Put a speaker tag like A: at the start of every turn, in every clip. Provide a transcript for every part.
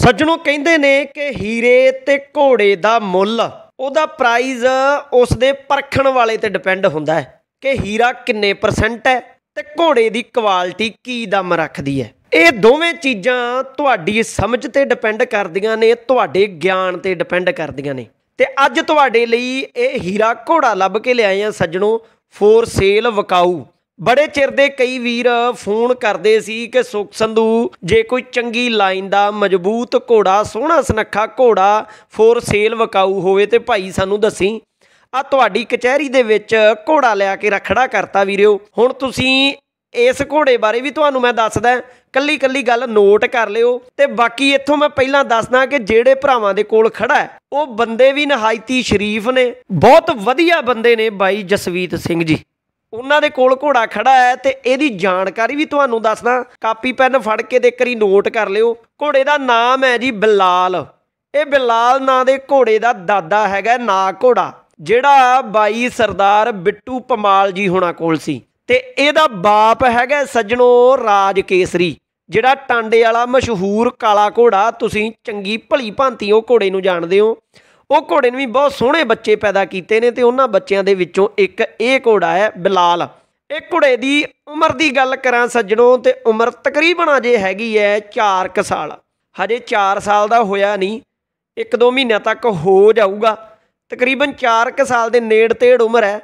A: ਸੱਜਣੋ ਕਹਿੰਦੇ ਨੇ ਕਿ ਹੀਰੇ ਤੇ ਘੋੜੇ ਦਾ ਮੁੱਲ ਉਹਦਾ ਪ੍ਰਾਈਜ਼ ਉਸ ਦੇ ਪਰਖਣ ਵਾਲੇ ਤੇ ਡਿਪੈਂਡ ਹੁੰਦਾ ਹੈ ਕਿ ਹੀਰਾ ਕਿੰਨੇ ਪਰਸੈਂਟ ਹੈ ਤੇ ਘੋੜੇ ਦੀ ਕੁਆਲਿਟੀ ਕੀ ਦਮ ਰੱਖਦੀ ਹੈ ਇਹ ਦੋਵੇਂ ਚੀਜ਼ਾਂ ਤੁਹਾਡੀ ਸਮਝ ਤੇ ਡਿਪੈਂਡ ਕਰਦੀਆਂ ਨੇ ਤੁਹਾਡੇ ਗਿਆਨ ਤੇ ਡਿਪੈਂਡ ਕਰਦੀਆਂ ਨੇ ਤੇ ਅੱਜ ਤੁਹਾਡੇ ਲਈ ਇਹ ਹੀਰਾ ਘੋੜਾ ਲੱਭ ਕੇ ਲਿਆਏ ਆ ਸੱਜਣੋ ਫੋਰ ਸੇਲ ਵਕਾਊ ਬੜੇ ਚਿਰ ਦੇ ਕਈ ਵੀਰ ਫੋਨ ਕਰਦੇ ਸੀ ਕਿ ਸੁਖ ਸੰਧੂ ਜੇ ਕੋਈ ਚੰਗੀ ਲਾਈਨ ਦਾ ਮਜ਼ਬੂਤ ਘੋੜਾ ਸੋਹਣਾ ਸੁਨੱਖਾ ਘੋੜਾ ਫੋਰ ਸੇਲ ਵਕਾਊ ਹੋਵੇ ਤੇ ਭਾਈ ਸਾਨੂੰ ਦੱਸੀ ਆ ਤੁਹਾਡੀ ਕਚਹਿਰੀ ਦੇ ਵਿੱਚ ਘੋੜਾ ਲਿਆ ਕੇ ਰਖੜਾ ਕਰਤਾ ਵੀਰਿਓ ਹੁਣ ਤੁਸੀਂ ਇਸ ਘੋੜੇ ਬਾਰੇ ਵੀ ਤੁਹਾਨੂੰ ਮੈਂ ਦੱਸਦਾ ਕੱਲੀ ਕੱਲੀ ਗੱਲ ਨੋਟ ਕਰ ਲਿਓ ਤੇ ਬਾਕੀ ਇੱਥੋਂ ਮੈਂ ਪਹਿਲਾਂ ਦੱਸਦਾ ਕਿ ਜਿਹੜੇ ਭਰਾਵਾਂ ਦੇ ਕੋਲ ਖੜਾ ਉਹ ਬੰਦੇ ਵੀ ਨਹਾਇਤੀ ਸ਼ਰੀਫ ਨੇ ਬਹੁਤ ਵਧੀਆ ਬੰਦੇ ਨੇ ਬਾਈ ਜਸਵੀਤ ਸਿੰਘ ਜੀ ਉਹਨਾਂ ਦੇ ਕੋਲ ਘੋੜਾ ਖੜਾ ਹੈ ਤੇ ਇਹਦੀ ਜਾਣਕਾਰੀ ਵੀ ਤੁਹਾਨੂੰ ਦੱਸਦਾ ਕਾਪੀ ਪੈਨ ਫੜ ਕੇ ਦੇ ਕਰੀ ਨੋਟ ਕਰ ਲਿਓ ਘੋੜੇ ਦਾ ਨਾਮ ਹੈ ਜੀ ਬਿਲਾਲ ਇਹ ਬਿਲਾਲ ਨਾਂ ਦੇ ਘੋੜੇ ਦਾ ਦਾਦਾ ਹੈਗਾ ਨਾ ਘੋੜਾ ਜਿਹੜਾ ਬਾਈ ਸਰਦਾਰ ਬਿੱਟੂ ਪਮਾਲ ਜੀ ਹੋਣਾ ਕੋਲ ਸੀ ਤੇ ਇਹਦਾ ਬਾਪ ਹੈਗਾ ਸੱਜਣੋ ਰਾਜ ਕੇਸਰੀ ਜਿਹੜਾ ਟਾਂਡੇ ਵਾਲਾ ਮਸ਼ਹੂਰ ਕਾਲਾ ਘੋੜਾ ਤੁਸੀਂ ਚੰਗੀ ਭਲੀ ਭਾਂਤੀ ਉਹ ਘੋੜੇ ਨੂੰ ਜਾਣਦੇ ਹੋ ਉਹ ਘੋੜੇ ਨੇ ਵੀ ਬਹੁਤ ਸੋਹਣੇ ਬੱਚੇ ਪੈਦਾ ਕੀਤੇ ਨੇ ਤੇ ਉਹਨਾਂ ਬੱਚਿਆਂ ਦੇ ਵਿੱਚੋਂ ਇੱਕ ਇਹ ਘੋੜਾ ਹੈ ਬਿਲਾਲ ਇਹ ਘੋੜੇ ਦੀ ਉਮਰ ਦੀ ਗੱਲ ਕਰਾਂ ਸੱਜਣੋ ਤੇ ਉਮਰ ਤਕਰੀਬਨ ਅਜੇ ਹੈਗੀ ਹੈ 4 ਸਾਲ ਹਜੇ 4 ਸਾਲ ਦਾ ਹੋਇਆ ਨਹੀਂ ਇੱਕ ਦੋ ਮਹੀਨਿਆਂ ਤੱਕ ਹੋ ਜਾਊਗਾ ਤਕਰੀਬਨ 4 ਸਾਲ ਦੇ ਨੇੜ ਤੇੜ ਉਮਰ ਹੈ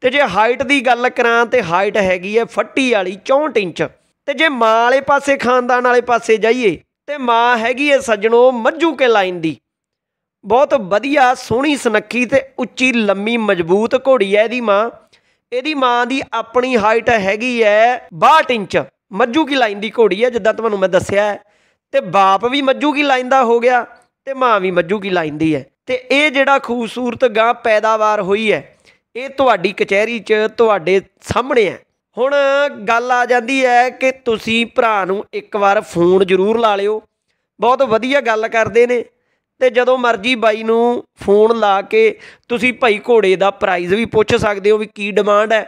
A: ਤੇ ਜੇ ਹਾਈਟ ਦੀ ਗੱਲ ਕਰਾਂ ਤੇ ਹਾਈਟ ਹੈਗੀ ਹੈ ਫੱਟੀ ਵਾਲੀ 64 ਇੰਚ ਤੇ ਜੇ ਮਾਂ ਵਾਲੇ ਪਾਸੇ ਖਾਨਦਾਨ ਵਾਲੇ ਪਾਸੇ ਜਾਈਏ ਤੇ ਮਾਂ ਹੈਗੀ ਹੈ ਸੱਜਣੋ ਮੱਝੂ ਕੇ ਲਾਈਨ ਦੀ ਬਹੁਤ ਵਧੀਆ ਸੋਹਣੀ ਸੁਨੱਖੀ ਤੇ ਉੱਚੀ ਲੰਮੀ ਮਜ਼ਬੂਤ ਘੋੜੀ ਹੈ ਇਹਦੀ ਮਾਂ ਇਹਦੀ ਮਾਂ ਦੀ ਆਪਣੀ ਹਾਈਟ ਹੈਗੀ ਹੈ 62 ਇੰਚ ਮੱਝੂ ਕੀ ਲਾਈਨ ਦੀ ਘੋੜੀ ਹੈ ਜਿੱਦਾਂ ਤੁਹਾਨੂੰ ਮੈਂ ਦੱਸਿਆ ਤੇ ਬਾਪ ਵੀ ਮੱਝੂ ਕੀ ਲਾਈਨ ਦਾ ਹੋ ਗਿਆ ਤੇ ਮਾਂ ਵੀ ਮੱਝੂ ਕੀ ਲਾਈਨ ਦੀ ਹੈ ਤੇ ਇਹ ਜਿਹੜਾ ਖੂਬਸੂਰਤ ਗਾਂ ਪੈਦਾਵਾਰ ਹੋਈ ਹੈ ਇਹ ਤੁਹਾਡੀ ਕਚਹਿਰੀ 'ਚ ਤੁਹਾਡੇ ਸਾਹਮਣੇ ਹੈ ਹੁਣ ਗੱਲ ਆ ਜਾਂਦੀ ਹੈ ਕਿ ਤੁਸੀਂ ਭਰਾ ਨੂੰ ਇੱਕ ਵਾਰ ਫੋਨ ਜ਼ਰੂਰ ਲਾ ਲਿਓ ਬਹੁਤ ਵਧੀਆ ਗੱਲ ਕਰਦੇ ਨੇ ਤੇ ਜਦੋਂ ਮਰਜ਼ੀ ਬਾਈ ਨੂੰ ਫੋਨ ਲਾ ਕੇ ਤੁਸੀਂ ਭਾਈ ਘੋੜੇ ਦਾ ਪ੍ਰਾਈਜ਼ ਵੀ ਪੁੱਛ ਸਕਦੇ ਹੋ ਵੀ ਕੀ ਡਿਮਾਂਡ ਹੈ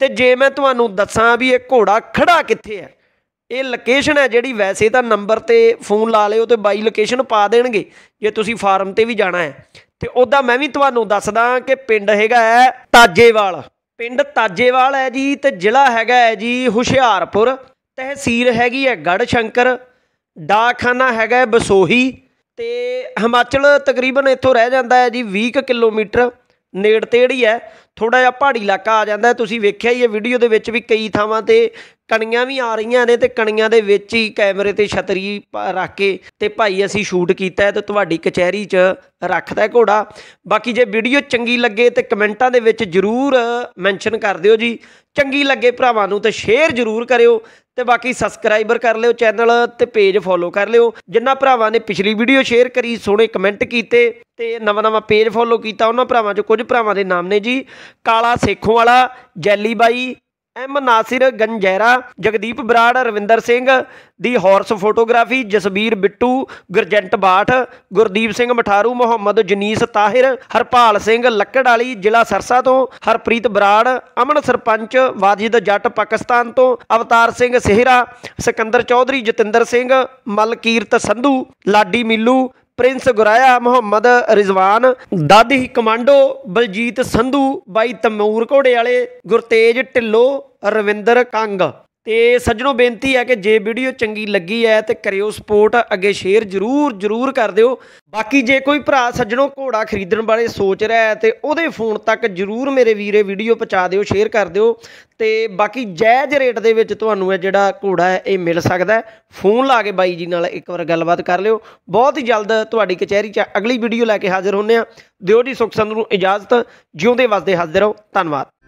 A: ਤੇ ਜੇ ਮੈਂ ਤੁਹਾਨੂੰ ਦੱਸਾਂ ਵੀ ਇਹ ਘੋੜਾ ਖੜਾ ਕਿੱਥੇ ਹੈ ਇਹ ਲੋਕੇਸ਼ਨ ਹੈ ਜਿਹੜੀ ਵੈਸੇ ਤਾਂ ਨੰਬਰ ਤੇ ਫੋਨ ਲਾ ਲਿਓ ਤੇ ਬਾਈ ਲੋਕੇਸ਼ਨ ਪਾ ਦੇਣਗੇ ਜੇ ਤੁਸੀਂ ਫਾਰਮ ਤੇ ਵੀ ਜਾਣਾ ਹੈ ਤੇ ਉਹਦਾ ਮੈਂ ਵੀ ਤੁਹਾਨੂੰ ਦੱਸਦਾ ਕਿ ਪਿੰਡ ਹੈਗਾ ਹੈ ਤਾਜੇਵਾਲ ਪਿੰਡ ਤਾਜੇਵਾਲ ਹੈ ਜੀ ਤੇ ਜ਼ਿਲ੍ਹਾ ਹੈਗਾ ਹੈ ਜੀ ਹੁਸ਼ਿਆਰਪੁਰ ਤਹਿਸੀਲ ਹੈਗੀ ਹੈ ਗੜਸ਼ੰਕਰ ਡਾਖਾਨਾ ਹੈਗਾ ਬਸੋਹੀ ਤੇ ਹਿਮਾਚਲ ਤਕਰੀਬਨ ਇੱਥੋਂ ਰਹਿ ਜਾਂਦਾ ਹੈ ਜੀ 20 ਕਿਲੋਮੀਟਰ ਨੇੜ ਤੇੜ ਹੀ ਹੈ ਥੋੜਾ ਜਿਹਾ ਪਹਾੜੀ ਇਲਾਕਾ ਆ ਜਾਂਦਾ ਤੁਸੀਂ ਵੇਖਿਆ ਹੀ ਹੈ ਵੀਡੀਓ ਦੇ ਵਿੱਚ ਵੀ ਕਈ ਥਾਵਾਂ ਤੇ ਕਣੀਆਂ ਵੀ ਆ ਰਹੀਆਂ ਨੇ ਤੇ ਕਣੀਆਂ ਦੇ ਵਿੱਚ ਹੀ ਕੈਮਰੇ ਤੇ ਛਤਰੀ ਰੱਖ ਕੇ ਤੇ ਭਾਈ ਅਸੀਂ ਸ਼ੂਟ ਕੀਤਾ ਤੇ ਤੁਹਾਡੀ ਕਚਹਿਰੀ 'ਚ ਰੱਖਦਾ ਘੋੜਾ ਬਾਕੀ ਜੇ ਵੀਡੀਓ ਚੰਗੀ ਲੱਗੇ ਤੇ ਕਮੈਂਟਾਂ ਦੇ ਵਿੱਚ ਜਰੂਰ ਮੈਂਸ਼ਨ ਕਰ ਦਿਓ ਜੀ ਚੰਗੀ ਲੱਗੇ ਭਰਾਵਾਂ ਨੂੰ ਤੇ ਸ਼ੇਅਰ ਜਰੂਰ ਕਰਿਓ ਤੇ ਬਾਕੀ ਸਬਸਕ੍ਰਾਈਬਰ ਕਰ ਲਿਓ ਚੈਨਲ ਤੇ ਪੇਜ ਫੋਲੋ ਕਰ ਲਿਓ ਜਿੰਨਾ ਭਰਾਵਾਂ ਨੇ ਪਿਛਲੀ ਵੀਡੀਓ ਸ਼ੇਅਰ ਕਰੀ ਸੋਹਣੇ ਕਮੈਂਟ ਕੀਤੇ ਤੇ ਨਵਾਂ ਨਵਾਂ ਪੇਜ ਫੋਲੋ ਕੀਤਾ ਉਹਨਾਂ ਭਰਾਵਾਂ 'ਚ ਕੁਝ ਭਰਾਵਾਂ ਦੇ ਨਾਮ ਨੇ ਜੀ ਕਾਲਾ ਸੇਖੋਂ ਵਾਲਾ ਜੈਲੀ ਬਾਈ ਐਮ ਨਾਸਿਰ ਗੰਜੈਰਾ ਜਗਦੀਪ ਬਰਾੜ ਰਵਿੰਦਰ ਸਿੰਘ ਦੀ ਹਾਰਸ ਫੋਟੋਗ੍ਰਾਫੀ ਜਸਬੀਰ ਬਿੱਟੂ ਗੁਰਜੰਟ ਬਾਠ ਗੁਰਦੀਪ ਸਿੰਘ ਮਠਾਰੂ ਮੁਹੰਮਦ ਜਨੀਸ ਤਾਹਿਰ ਹਰਪਾਲ ਸਿੰਘ ਲੱਕੜ ਵਾਲੀ ਜ਼ਿਲ੍ਹਾ ਸਰਸਾ ਤੋਂ ਹਰਪ੍ਰੀਤ ਬਰਾੜ ਅਮਨ ਸਰਪੰਚ ਵਾਜਿਦ ਜੱਟ ਪਾਕਿਸਤਾਨ ਤੋਂ ਅਵਤਾਰ ਸਿੰਘ ਸਿਹਰਾ ਸਿਕੰਦਰ ਚੌਧਰੀ ਜਤਿੰਦਰ ਸਿੰਘ ਮਲਕੀਰਤ ਸੰਧੂ ਲਾਡੀ ਮੀਲੂ ਪ੍ਰਿੰਸ ਗੁਰਾਇਆ ਮੁਹੰਮਦ ਰਿਜ਼ਵਾਨ ਦਾਦੀ ਕਮਾਂਡੋ ਬਲਜੀਤ ਸੰਧੂ ਬਾਈ ਤਮੂਰ ਘੋੜੇ ਵਾਲੇ ਗੁਰਤੇਜ ਢਿੱਲੋ ਰਵਿੰਦਰ ਕੰਗ ਤੇ ਸੱਜਣੋ ਬੇਨਤੀ ਹੈ ਕਿ ਜੇ ਵੀਡੀਓ ਚੰਗੀ ਲੱਗੀ ਹੈ ਤੇ ਕਰਿਓ ਸਪੋਰਟ ਅੱਗੇ ਸ਼ੇਅਰ ਜਰੂਰ ਜਰੂਰ ਕਰ ਦਿਓ ਬਾਕੀ ਜੇ ਕੋਈ ਭਰਾ ਸੱਜਣੋ ਘੋੜਾ ਖਰੀਦਣ ਬਾਰੇ ਸੋਚ ਰਿਹਾ ਹੈ ਤੇ ਉਹਦੇ ਫੋਨ ਤੱਕ ਜਰੂਰ ਮੇਰੇ ਵੀਰੇ ਵੀਡੀਓ ਪਹੁੰਚਾ ਦਿਓ ਸ਼ੇਅਰ ਕਰ ਦਿਓ ਤੇ ਬਾਕੀ ਜਾਇਜ਼ ਰੇਟ ਦੇ ਵਿੱਚ ਤੁਹਾਨੂੰ ਇਹ ਜਿਹੜਾ ਘੋੜਾ ਹੈ ਇਹ ਮਿਲ ਸਕਦਾ ਹੈ ਫੋਨ ਲਾ ਕੇ ਬਾਈ ਜੀ ਨਾਲ ਇੱਕ ਵਾਰ ਗੱਲਬਾਤ ਕਰ ਲਿਓ ਬਹੁਤ ਹੀ ਜਲਦ ਤੁਹਾਡੀ ਕਚਹਿਰੀ 'ਚ ਅਗਲੀ ਵੀਡੀਓ ਲੈ ਕੇ ਹਾਜ਼ਰ ਹੁੰਨੇ ਆ ਦਿਓ ਜੀ ਸੁਖ ਸੰਦ ਨੂੰ ਇਜਾਜ਼ਤ ਜਿਉਂਦੇ ਵਸਦੇ ਹੱਸਦੇ ਰਹੋ ਧੰਨਵਾਦ